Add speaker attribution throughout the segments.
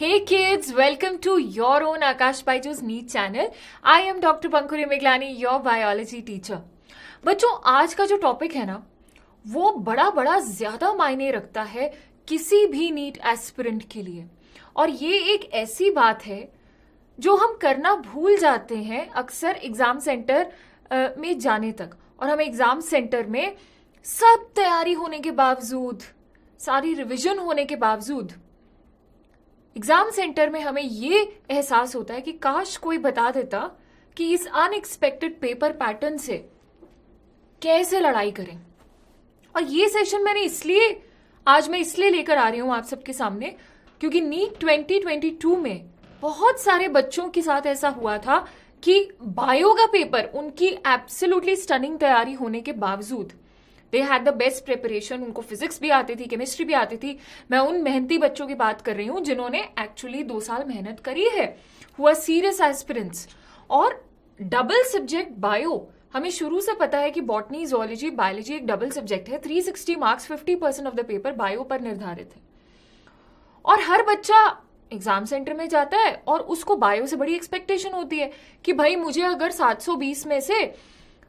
Speaker 1: Hey kids, welcome to your own Akash Baiju's NEET channel. I am Dr. Pankuri Miglani, your biology teacher. बच्चों आज का जो topic है ना वो बड़ा बड़ा ज्यादा मायने रखता है किसी भी नीट एस्पिरेंट के लिए और ये एक ऐसी बात है जो हम करना भूल जाते हैं अक्सर एग्जाम सेंटर में जाने तक और हम एग्जाम सेंटर में सब तैयारी होने के बावजूद सारी रिविजन होने के बावजूद एग्ज़ाम सेंटर में हमें ये एहसास होता है कि काश कोई बता देता कि इस अनएक्सपेक्टेड पेपर पैटर्न से कैसे लड़ाई करें और ये सेशन मैंने इसलिए आज मैं इसलिए लेकर आ रही हूँ आप सबके सामने क्योंकि नीट 2022 में बहुत सारे बच्चों के साथ ऐसा हुआ था कि बायो का पेपर उनकी एब्सोल्युटली स्टनिंग तैयारी होने के बावजूद they had the best preparation उनको फिजिक्स भी आती थी केमिस्ट्री भी आती थी मैं उन मेहनती बच्चों की बात कर रही हूँ जिन्होंने एक्चुअली दो साल मेहनत करी है हुआ सीरियस एस्पिरेंट्स और डबल सब्जेक्ट बायो हमें शुरू से पता है कि बॉटनी जोलॉजी बायोलॉजी एक डबल सब्जेक्ट है 360 marks 50 percent of the paper bio पर निर्धारित है और हर बच्चा एग्जाम सेंटर में जाता है और उसको बायो से बड़ी एक्सपेक्टेशन होती है कि भाई मुझे अगर 720 में से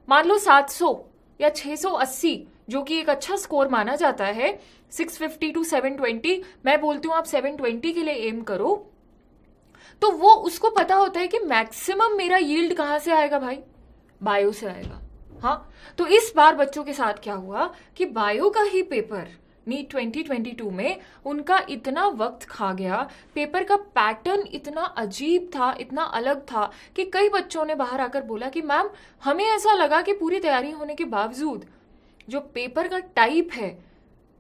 Speaker 1: मान लो 700 या 680 जो कि एक अच्छा स्कोर माना जाता है 650 टू 720 मैं बोलती हूँ आप 720 के लिए एम करो तो वो उसको पता होता है कि मैक्सिमम मेरा यील्ड कहाँ से आएगा भाई बायो से आएगा हाँ तो इस बार बच्चों के साथ क्या हुआ कि बायो का ही पेपर नीट 2022 में उनका इतना वक्त खा गया पेपर का पैटर्न इतना अजीब था इतना अलग था कि कई बच्चों ने बाहर आकर बोला कि मैम हमें ऐसा लगा कि पूरी तैयारी होने के बावजूद जो पेपर का टाइप है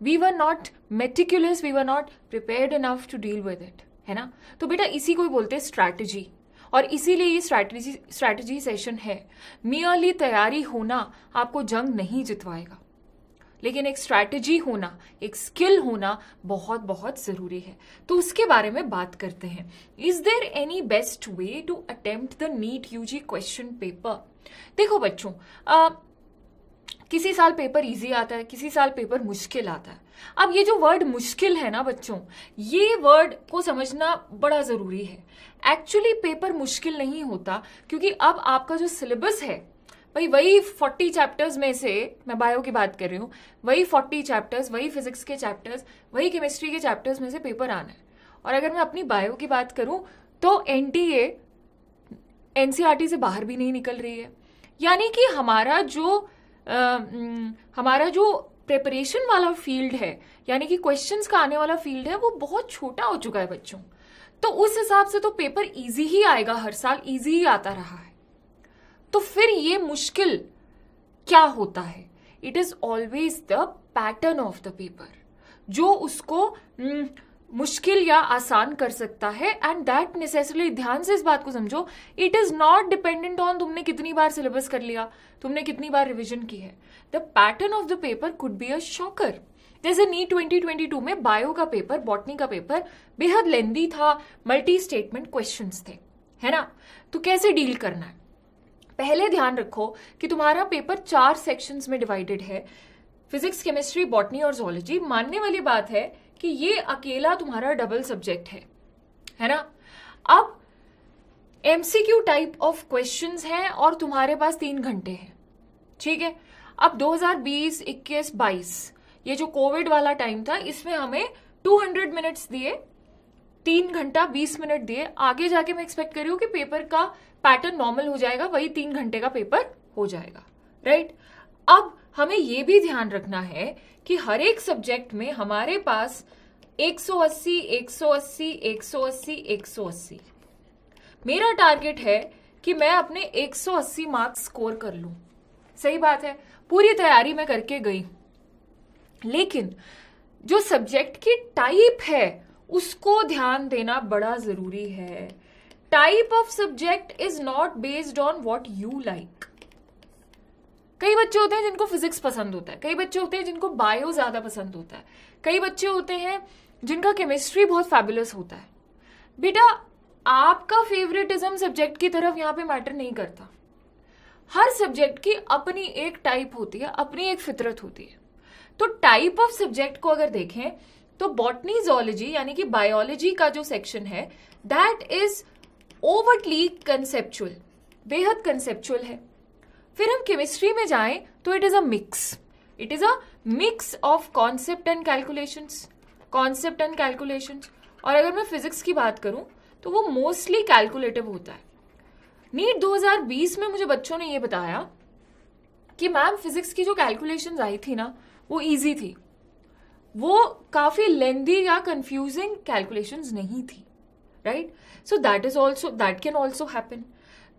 Speaker 1: we were not meticulous we were not prepared enough to deal with it है ना तो बेटा इसी को बोलते हैं स्ट्रैटेजी और इसीलिए ये स्ट्रैटेजी स्ट्रैटेजी सेशन है मियरली तैयारी होना आपको जंग नहीं जितवाएगा लेकिन एक स्ट्रैटेजी होना एक स्किल होना बहुत बहुत ज़रूरी है तो उसके बारे में बात करते हैं is there any best way to attempt the NEET U G question paper देखो बच्चों किसी साल पेपर इजी आता है किसी साल पेपर मुश्किल आता है अब ये जो वर्ड मुश्किल है ना बच्चों ये वर्ड को समझना बड़ा ज़रूरी है एक्चुअली पेपर मुश्किल नहीं होता क्योंकि अब आपका जो सिलेबस है भाई वही फोर्टी चैप्टर्स में से मैं बायो की बात कर रही हूँ वही फोर्टी चैप्टर्स वही फिजिक्स के चैप्टर्स वही केमिस्ट्री के चैप्टर्स में से पेपर आना है और अगर मैं अपनी बायो की बात करूँ तो N T N C R T से बाहर भी नहीं निकल रही है यानी कि हमारा जो हमारा जो प्रेपरेशन वाला फील्ड है यानी कि क्वेश्चंस का आने वाला फील्ड है वो बहुत छोटा हो चुका है बच्चों तो उस हिसाब से तो पेपर इजी ही आएगा हर साल इजी ही आता रहा है तो फिर ये मुश्किल क्या होता है it is always the pattern of the paper जो उसको मुश्किल या आसान कर सकता है एंड दैट नेसेसरली ध्यान से इस बात को समझो it is not dependent on तुमने कितनी बार सिलेबस कर लिया तुमने कितनी बार रिविजन की है the pattern of the paper could be a shocker जैसे नी 2022 में बायो का पेपर बॉटनी का पेपर बेहद लेंदी था मल्टी स्टेटमेंट क्वेश्चन थे है ना तो कैसे डील करना है पहले ध्यान रखो कि तुम्हारा पेपर चार सेक्शंस में डिवाइडेड है फिजिक्स केमिस्ट्री बॉटनी और जोलॉजी मानने वाली बात है कि ये अकेला तुम्हारा डबल सब्जेक्ट है है ना अब एमसीक्यू टाइप ऑफ क्वेश्चन हैं और तुम्हारे पास तीन घंटे हैं ठीक है अब 2020 21 22 ये जो कोविड वाला टाइम था इसमें हमें 200 मिनट्स दिए तीन घंटा बीस मिनट दिए आगे जाके मैं एक्सपेक्ट करी हूँ कि पेपर का पैटर्न नॉर्मल हो जाएगा वही तीन घंटे का पेपर हो जाएगा राइट अब हमें ये भी ध्यान रखना है कि हर एक सब्जेक्ट में हमारे पास 180 मेरा टारगेट है कि मैं अपने 180 मार्क्स स्कोर कर लूं सही बात है पूरी तैयारी मैं करके गई लेकिन जो सब्जेक्ट की टाइप है उसको ध्यान देना बड़ा जरूरी है type of subject is not based on what you like कई बच्चे होते हैं जिनको फिजिक्स पसंद होता है कई बच्चे होते हैं जिनको बायो ज्यादा पसंद होता है कई बच्चे होते हैं जिनका केमिस्ट्री बहुत फैबुलस होता है बेटा आपका फेवरेटिज्म सब्जेक्ट की तरफ यहाँ पे मैटर नहीं करता हर सब्जेक्ट की अपनी एक टाइप होती है अपनी एक फितरत होती है तो टाइप ऑफ सब्जेक्ट को अगर देखें तो बॉटनी जोलॉजी यानी कि बायोलॉजी का जो सेक्शन है दैट इज ओवरटली कंसेप्चुअल बेहद कंसेप्चुअल है फिर हम केमिस्ट्री में जाएं तो it is a mix it is a mix of concept and calculations concept and calculation और अगर मैं फिजिक्स की बात करूं तो वो मोस्टली कैलकुलेटिव होता है नीट 2020 में मुझे बच्चों ने ये बताया कि मैम फिजिक्स की जो कैलकुलेशन आई थी ना वो इजी थी वो काफ़ी लेंदी या कंफ्यूजिंग कैलकुलेशन नहीं थी right so that is also that can also happen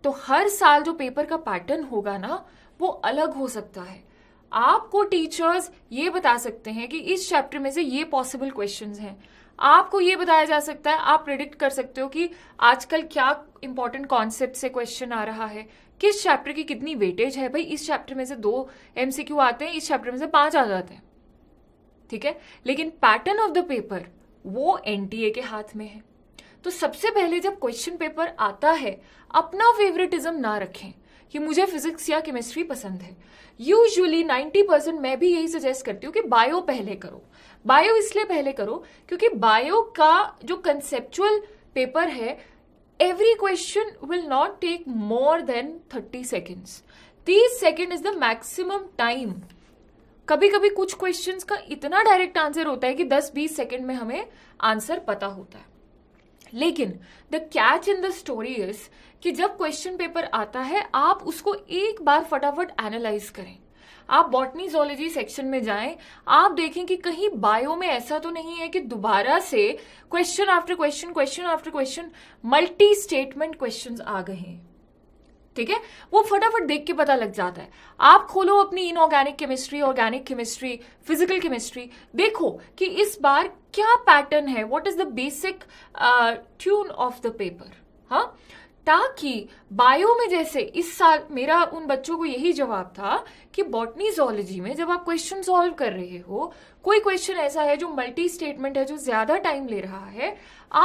Speaker 1: तो हर साल जो पेपर का पैटर्न होगा ना वो अलग हो सकता है आपको टीचर्स ये बता सकते हैं कि इस चैप्टर में से ये पॉसिबल क्वेश्चन हैं आपको ये बताया जा सकता है आप प्रिडिक्ट कर सकते हो कि आजकल क्या इंपॉर्टेंट कॉन्सेप्ट से क्वेश्चन आ रहा है किस चैप्टर की कितनी वेटेज है भाई इस चैप्टर में से दो एमसीक्यू आते हैं इस चैप्टर में से पांच आ जाते हैं ठीक है लेकिन पैटर्न ऑफ द पेपर वो एनटीए के हाथ में है तो सबसे पहले जब क्वेश्चन पेपर आता है अपना फेवरेटिज्म ना रखें कि मुझे फिजिक्स या केमिस्ट्री पसंद है यूजुअली 90 परसेंट मैं भी यही सजेस्ट करती हूँ कि बायो पहले करो बायो इसलिए पहले करो क्योंकि बायो का जो कंसेप्चुअल पेपर है every question will not take more than thirty seconds तीस second is the maximum time कभी कभी कुछ क्वेश्चंस का इतना डायरेक्ट आंसर होता है कि 10-20 सेकंड में हमें आंसर पता होता है लेकिन the catch in the story is कि जब क्वेश्चन पेपर आता है आप उसको एक बार फटाफट एनालाइज करें आप बॉटनी जोलॉजी सेक्शन में जाएं आप देखें कि कहीं बायो में ऐसा तो नहीं है कि दोबारा से question after question question after question multi statement questions आ गए हैं ठीक है वो फटाफट देख के पता लग जाता है आप खोलो अपनी inorganic chemistry organic chemistry physical chemistry देखो कि इस बार क्या पैटर्न है what is the basic tune of the paper हाँ ताकि बायो में जैसे इस साल मेरा उन बच्चों को यही जवाब था कि बॉटनी जोलॉजी में जब आप क्वेश्चन सॉल्व कर रहे हो कोई क्वेश्चन ऐसा है जो मल्टी स्टेटमेंट है जो ज्यादा टाइम ले रहा है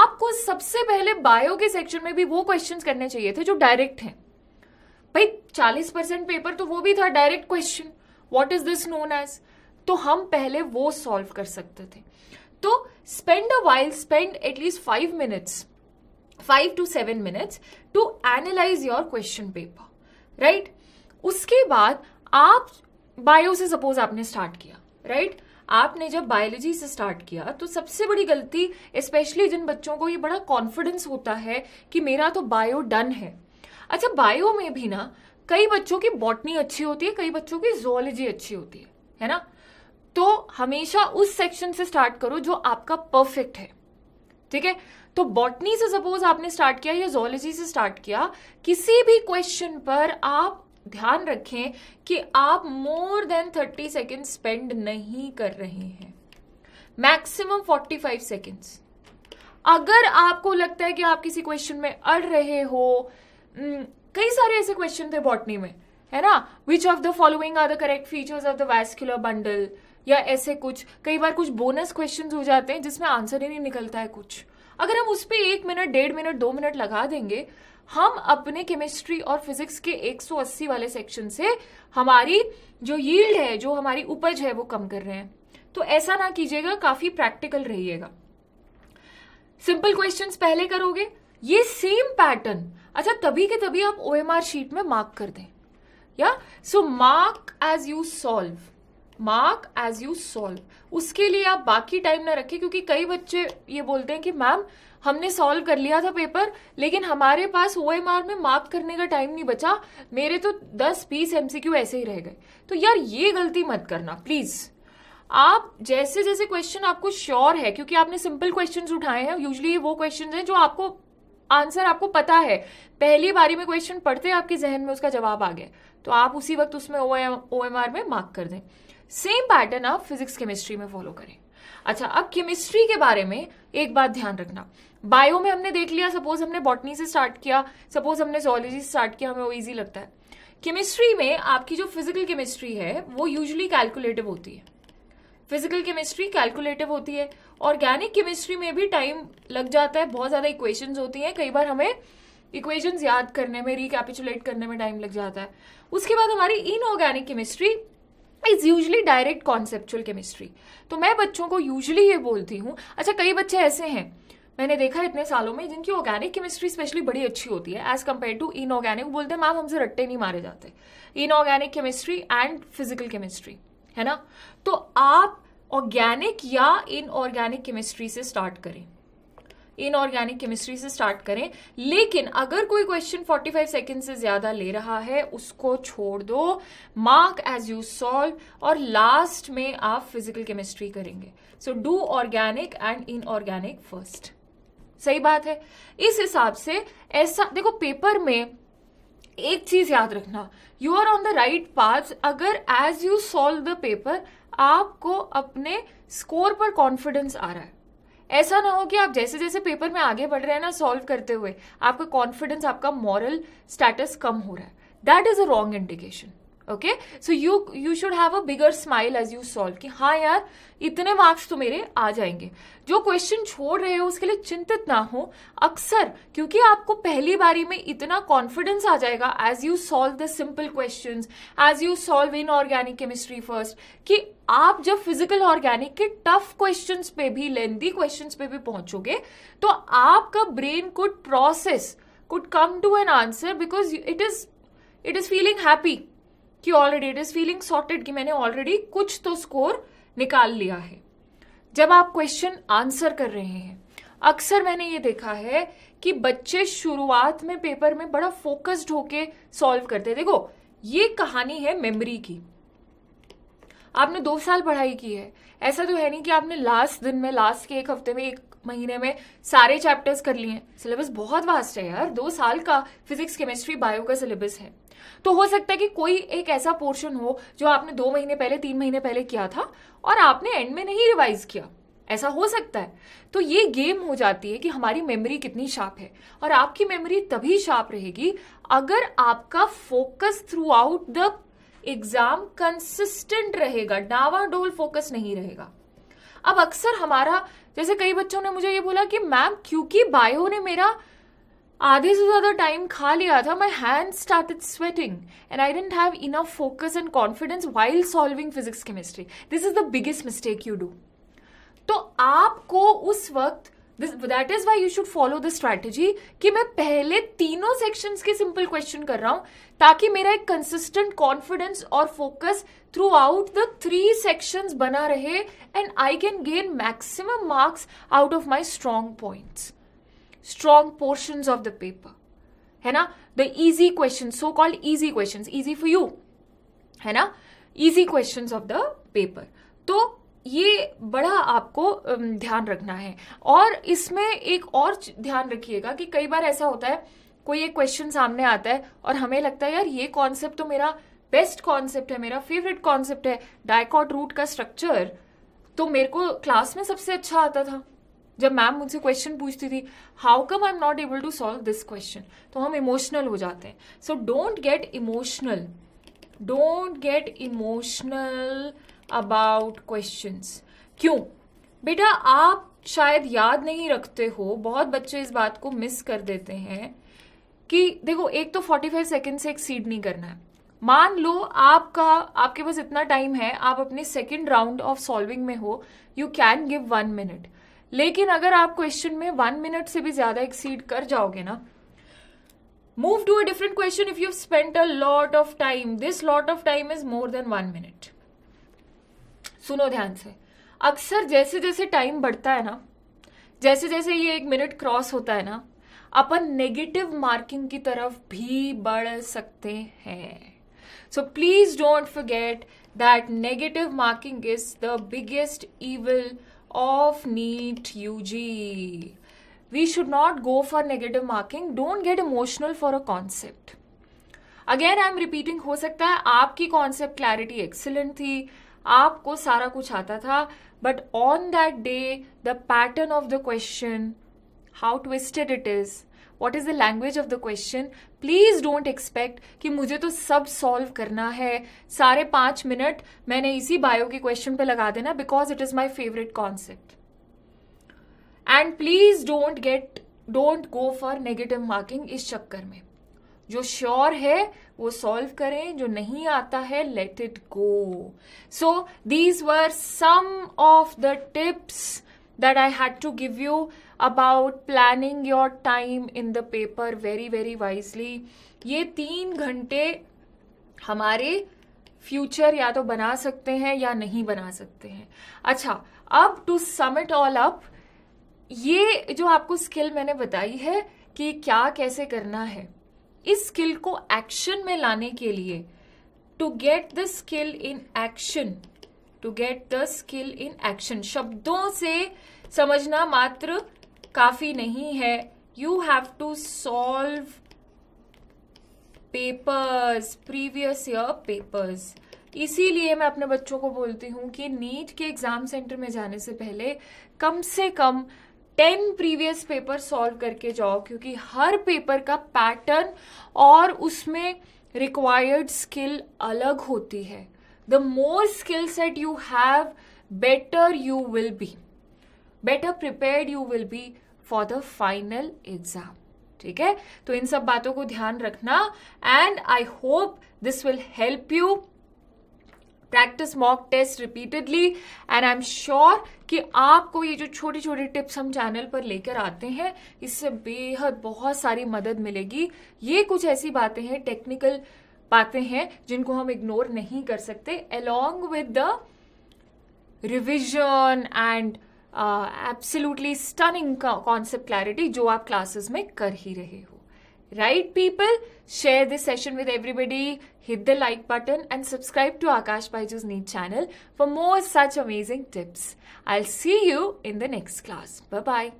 Speaker 1: आपको सबसे पहले बायो के सेक्शन में भी वो क्वेश्चंस करने चाहिए थे जो डायरेक्ट हैं भाई चालीस परसेंट पेपर तो वो भी था direct question what is this known as तो हम पहले वो सॉल्व कर सकते थे तो spend a while spend at least five minutes five to seven minutes to analyse your question paper right उसके बाद आप बायो से सपोज आपने स्टार्ट किया राइट right? आपने जब बायोलॉजी से स्टार्ट किया तो सबसे बड़ी गलती स्पेशली जिन बच्चों को ये बड़ा कॉन्फिडेंस होता है कि मेरा तो बायो डन है अच्छा बायो में भी ना कई बच्चों की बॉटनी अच्छी होती है कई बच्चों की जोलॉजी अच्छी होती है है ना तो हमेशा उस सेक्शन से स्टार्ट करो जो आपका परफेक्ट है ठीक है तो बॉटनी से सपोज आपने स्टार्ट किया या जोलॉजी से स्टार्ट किया किसी भी क्वेश्चन पर आप ध्यान रखें कि आप more than thirty second spend नहीं कर रहे हैं मैक्सिमम फोर्टी फाइव सेकेंड्स अगर आपको लगता है कि आप किसी क्वेश्चन में अड़ रहे हो Hmm, कई सारे ऐसे क्वेश्चन थे बॉटनी में है ना which of the following are the correct features of the vascular bundle या ऐसे कुछ कई बार कुछ बोनस क्वेश्चन हो जाते हैं जिसमें आंसर ही नहीं निकलता है कुछ अगर हम उस पर एक मिनट डेढ़ मिनट दो मिनट लगा देंगे हम अपने केमिस्ट्री और फिजिक्स के 180 वाले सेक्शन से हमारी जो यील्ड है जो हमारी उपज है वो कम कर रहे हैं तो ऐसा ना कीजिएगा काफी प्रैक्टिकल रहिएगा सिंपल क्वेश्चंस पहले करोगे ये सेम पैटर्न अच्छा तभी के तभी आप ओ एम आर शीट में मार्क कर दें या so mark as you solve mark as you solve उसके लिए आप बाकी टाइम ना रखें क्योंकि कई बच्चे ये बोलते हैं कि मैम हमने सॉल्व कर लिया था पेपर लेकिन हमारे पास ओ एम आर में मार्क करने का टाइम नहीं बचा मेरे तो दस बीस एमसीक्यू ऐसे ही रह गए तो यार ये गलती मत करना प्लीज़ आप जैसे जैसे क्वेश्चन आपको श्योर है क्योंकि आपने सिंपल क्वेश्चन उठाए हैं यूजली वो क्वेश्चन हैं जो आपको आंसर आपको पता है पहली बारी में क्वेश्चन पढ़ते आपके जहन में उसका जवाब आ गया तो आप उसी वक्त उसमें O M O M R में मार्क कर दें सेम पैटर्न आप फिजिक्स केमिस्ट्री में फॉलो करें अच्छा अब केमिस्ट्री के बारे में एक बात ध्यान रखना बायो में हमने देख लिया सपोज हमने बॉटनी से स्टार्ट किया सपोज हमने जोलॉजी से स्टार्ट किया हमें वो ईजी लगता है केमिस्ट्री में आपकी जो फिजिकल केमिस्ट्री है वो यूजली कैलकुलेटिव होती है फिजिकल केमिस्ट्री कैलकुलेटिव होती है ऑर्गेनिक केमिस्ट्री में भी टाइम लग जाता है बहुत ज़्यादा इक्वेशन होती हैं कई बार हमें इक्वेशन याद करने में रिकैपिचुलेट करने में टाइम लग जाता है उसके बाद हमारी inorganic chemistry is usually direct conceptual chemistry तो मैं बच्चों को यूजली ये बोलती हूँ अच्छा कई बच्चे ऐसे हैं मैंने देखा इतने सालों में जिनकी ऑर्गेनिक केमिस्ट्री स्पेशली बड़ी अच्छी होती है एज कम्पेयर टू इनऑर्गेनिक बोलते हैं मैम हमसे रट्टे नहीं मारे जाते inorganic chemistry and physical chemistry है ना तो आप ऑर्गेनिक या इनऑर्गेनिक केमिस्ट्री से स्टार्ट करें इनऑर्गेनिक केमिस्ट्री से स्टार्ट करें लेकिन अगर कोई क्वेश्चन 45 सेकेंड से ज्यादा ले रहा है उसको छोड़ दो मार्क एज यू सॉल्व और लास्ट में आप फिजिकल केमिस्ट्री करेंगे so do organic and inorganic first सही बात है इस हिसाब से ऐसा देखो पेपर में एक चीज़ याद रखना you are on the right path अगर as you solve the paper आपको अपने स्कोर पर कॉन्फिडेंस आ रहा है ऐसा ना हो कि आप जैसे जैसे पेपर में आगे बढ़ रहे हैं ना सॉल्व करते हुए आपका कॉन्फिडेंस आपका मॉरल स्टेटस कम हो रहा है that is a wrong indication okay so you you should have a bigger smile as you solve कि हाँ यार इतने मार्क्स तो मेरे आ जाएंगे जो क्वेश्चन छोड़ रहे हो उसके लिए चिंतित ना हो अक्सर क्योंकि आपको पहली बारी में इतना कॉन्फिडेंस आ जाएगा as you solve the simple question as you solve in organic chemistry first कि आप जब फिजिकल ऑर्गेनिक के टफ क्वेश्चन पे भी लेंदी क्वेश्चन पे भी पहुंचोगे तो आपका brain could process could come to an answer because it is it is feeling happy कि already it is feeling sorted कि मैंने ऑलरेडी कुछ तो स्कोर निकाल लिया है जब आप क्वेश्चन आंसर कर रहे हैं अक्सर मैंने ये देखा है कि बच्चे शुरुआत में पेपर में बड़ा फोकस्ड होके सॉल्व करते देखो ये कहानी है मेमोरी की आपने दो साल पढ़ाई की है ऐसा तो है नहीं कि आपने लास्ट दिन में लास्ट के एक हफ्ते में एक महीने में सारे चैप्टर्स कर लिए सिलेबस बहुत वास्ट है यार दो साल का फिजिक्स केमिस्ट्री बायो का सिलेबस है तो हो सकता है कि कोई एक ऐसा पोर्शन हो जो आपने दो महीने पहले तीन महीने पहले किया था और आपने एंड में नहीं रिवाइज किया ऐसा हो सकता है तो ये गेम हो जाती है कि हमारी मेमोरी कितनी शार्प है और आपकी मेमोरी तभी शार्प रहेगी अगर आपका focus throughout the exam consistent रहेगा डावाडोल फोकस नहीं रहेगा अब अक्सर हमारा जैसे कई बच्चों ने मुझे ये बोला कि मैम क्योंकि बायो ने मेरा आधे से ज़्यादा टाइम खा लिया था my hand started sweating and I didn't have enough focus and confidence while solving physics chemistry this is the biggest mistake you do तो आपको उस वक्त this that is why you should follow the strategy कि मैं पहले तीनों section के simple question कर रहा हूं ताकि मेरा एक कंसिस्टेंट कॉन्फिडेंस और focus throughout the three section बना रहे and I can gain maximum marks out of my strong point strong portion of the paper है ना the easy question so called easy question easy for you है ना easy question of the paper तो ये बड़ा आपको ध्यान रखना है और इसमें एक और ध्यान रखिएगा कि कई बार ऐसा होता है कोई एक क्वेश्चन सामने आता है और हमें लगता है यार ये कॉन्सेप्ट तो मेरा बेस्ट कॉन्सेप्ट है मेरा फेवरेट कॉन्सेप्ट है डायकॉट रूट का स्ट्रक्चर तो मेरे को क्लास में सबसे अच्छा आता था जब मैम मुझसे क्वेश्चन पूछती थी how come I am not able to solve this question तो हम इमोशनल हो जाते हैं so don't get emotional don't get emotional about questions क्यों बेटा आप शायद याद नहीं रखते हो बहुत बच्चे इस बात को मिस कर देते हैं कि देखो एक तो 45 सेकेंड से एक सीड नहीं करना है मान लो आपका आपके पास इतना टाइम है आप अपने सेकेंड राउंड ऑफ सॉल्विंग में हो you can give one minute लेकिन अगर आप क्वेश्चन में वन मिनट से भी ज्यादा एक्सीड कर जाओगे ना move to a different question if you spend a lot of time this lot of time is more than one minute सुनो ध्यान से अक्सर जैसे जैसे टाइम बढ़ता है ना जैसे जैसे ये एक मिनट क्रॉस होता है ना अपन नेगेटिव मार्किंग की तरफ भी बढ़ सकते हैं so please don't forget that negative marking is the biggest evil of NEET U G we should not go for negative marking don't get emotional for a concept again I am repeating हो सकता है आपकी concept clarity excellent थी आपको सारा कुछ आता था but on that day the pattern of the question how twisted it is what is the language of the question please don't expect कि मुझे तो सब सॉल्व करना है सारे पांच मिनट मैंने इसी बायो के क्वेश्चन पे लगा देना because it is my favourite concept and please don't get don't go for negative marking इस चक्कर में जो श्योर है वो सॉल्व करें जो नहीं आता है let it go so these were some of the tips that I had to give you about planning your time in the paper very very wisely ये तीन घंटे हमारे फ्यूचर या तो बना सकते हैं या नहीं बना सकते हैं अच्छा अब टू समिट ऑल अप ये जो आपको स्किल मैंने बताई है कि क्या कैसे करना है इस स्किल को एक्शन में लाने के लिए to get the skill in action to get the skill in action शब्दों से समझना मात्र काफी नहीं है you have to solve papers previous year papers इसीलिए मैं अपने बच्चों को बोलती हूँ कि नीट के एग्ज़ाम सेंटर में जाने से पहले कम से कम टेन प्रीवियस पेपर सॉल्व करके जाओ क्योंकि हर पेपर का पैटर्न और उसमें रिक्वायर्ड स्किल अलग होती है the more skill set you have better you will be better prepare you will be for the final exam ठीक है तो इन सब बातों को ध्यान रखना and I hope this will help you practice mock test repeatedly and I am sure कि आपको ये जो छोटी छोटी टिप्स हम चैनल पर लेकर आते हैं इससे बेहद बहुत सारी मदद मिलेगी ये कुछ ऐसी बातें हैं टेक्निकल बातें हैं जिनको हम इग्नोर नहीं कर सकते along with the revision and absolutely stunning concept clarity जो आप क्लासेस में कर ही रहे हो Right, people? Share this session with everybody, hit the like button, and subscribe to Akash Baiju's Neat channel for more such amazing tips. I'll see you in the next class. Bye bye.